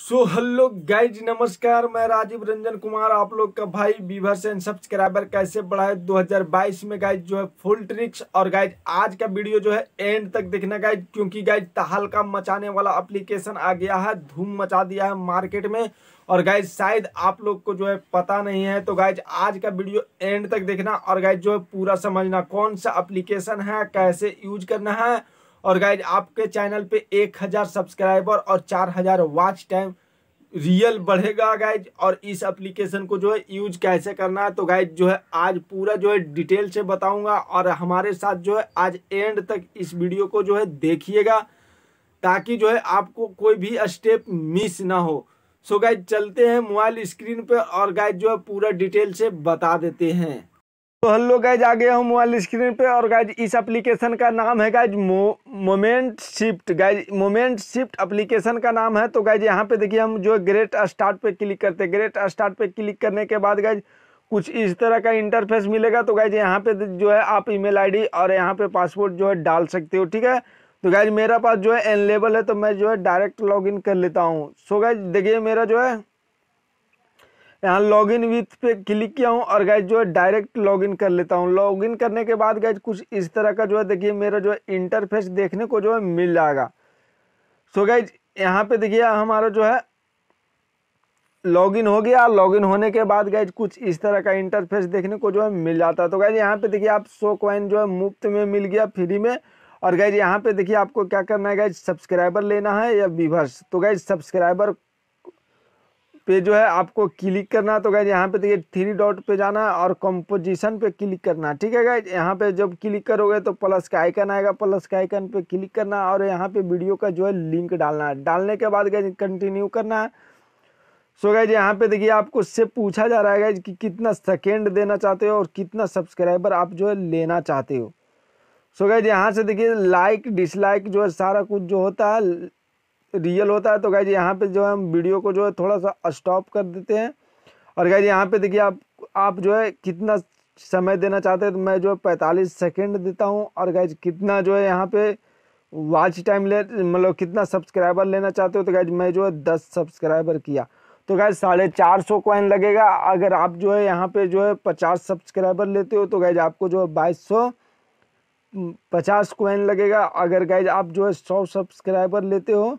so hello guys नमस्कार मैं राजीव रंजन कुमार आप लोग का भाई व्यूवर्स एंड सब्सक्राइबर कैसे बढ़ाए 2022 में गाइज जो है फुल ट्रिक्स और गाइज आज का वीडियो जो है एंड तक देखना गाइज क्योंकि गाइज तहलका मचाने वाला एप्लीकेशन आ गया है धूम मचा दिया है मार्केट में और गाइज शायद आप लोग को जो है पता नहीं है तो गाइज आज का वीडियो एंड तक देखना और गाइज जो है पूरा समझना कौन सा अप्लीकेशन है कैसे यूज करना है और गाइज आपके चैनल पे एक हज़ार सब्सक्राइबर और चार हज़ार वॉच टाइम रियल बढ़ेगा गाइज और इस एप्लीकेशन को जो है यूज कैसे करना है तो गाइज जो है आज पूरा जो है डिटेल से बताऊंगा और हमारे साथ जो है आज एंड तक इस वीडियो को जो है देखिएगा ताकि जो है आपको कोई भी स्टेप मिस ना हो सो गाइज चलते हैं मोबाइल स्क्रीन पर और गाइज जो है पूरा डिटेल से बता देते हैं तो हेलो गाइज आ गए हूँ मोबाइल स्क्रीन पे और गाइज इस एप्लीकेशन का नाम है guys moment shift guys moment shift application का नाम है तो गाइज यहाँ पे देखिए हम जो ग्रेट स्टार्ट पे क्लिक करते हैं ग्रेट स्टार्ट पे क्लिक करने के बाद गाइज कुछ इस तरह का इंटरफेस मिलेगा तो गाइज यहाँ पे जो है आप ईमेल आईडी और यहाँ पे पासपोर्ट जो है डाल सकते हो ठीक है तो गाइज मेरा पास जो है एनलेबल है तो मैं जो है डायरेक्ट लॉग कर लेता हूँ सो गाइज देखिए मेरा जो है यहाँ लॉग इन विथ पे क्लिक किया हूँ और गैज जो है डायरेक्ट लॉग इन कर लेता हूँ लॉग इन करने के बाद गैज कुछ इस तरह का जो है देखिए मेरा जो है इंटरफेस देखने को जो है मिल जाएगा सो so गैज यहाँ पे देखिए हमारा जो है लॉगिन हो गया लॉगिन होने के बाद गैज कुछ इस तरह का इंटरफेस देखने को जो है मिल जाता है तो गैज यहाँ पे देखिए आप सो क्वाइन जो है मुफ्त में मिल गया फ्री में और गैज यहाँ पे देखिए आपको क्या करना है गैज सब्सक्राइबर लेना है या विवर्स तो गैज सब्सक्राइबर पे जो है आपको क्लिक करना तो गए यहाँ पे देखिए थ्री डॉट पे जाना और कंपोजिशन पे क्लिक करना ठीक है गैज यहाँ पे जब क्लिक करोगे तो प्लस का आइकन आएगा प्लस का आइकन पे क्लिक करना और यहाँ पे वीडियो का जो है लिंक डालना है डालने के बाद गए कंटिन्यू करना है सो so यहाँ पे देखिए आपको उससे पूछा जा रहा है कि कितना सेकेंड देना चाहते हो और कितना सब्सक्राइबर आप जो है लेना चाहते हो सो so यहाँ से देखिए लाइक डिसलाइक जो है सारा कुछ जो होता है रियल होता है तो गाइज यहाँ पे जो है हम वीडियो को जो है थोड़ा सा स्टॉप कर देते हैं और गाइज यहाँ पे देखिए आप आप जो है कितना समय देना चाहते हैं तो मैं जो है पैंतालीस सेकेंड देता हूँ और गाइज कितना जो है यहाँ पे वॉच टाइम ले मतलब कितना सब्सक्राइबर लेना चाहते हो तो गाइज मैं जो है दस सब्सक्राइबर किया तो गाइज साढ़े चार सौ कॉइन लगेगा अगर आप जो है यहाँ पे जो है पचास सब्सक्राइबर लेते हो तो गाइज आपको जो है बाईस सौ पचास कॉइन लगेगा अगर गाइज आप जो है सौ सब्सक्राइबर लेते हो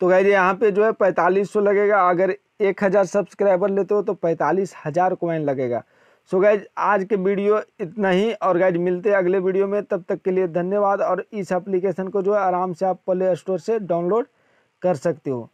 तो गैर यहाँ पे जो है पैंतालीस सौ लगेगा अगर एक हज़ार सब्सक्राइबर लेते हो तो पैंतालीस हज़ार कोइन लगेगा सो so गाइज आज के वीडियो इतना ही और गाइज मिलते हैं अगले वीडियो में तब तक के लिए धन्यवाद और इस एप्लीकेशन को जो है आराम से आप प्ले स्टोर से डाउनलोड कर सकते हो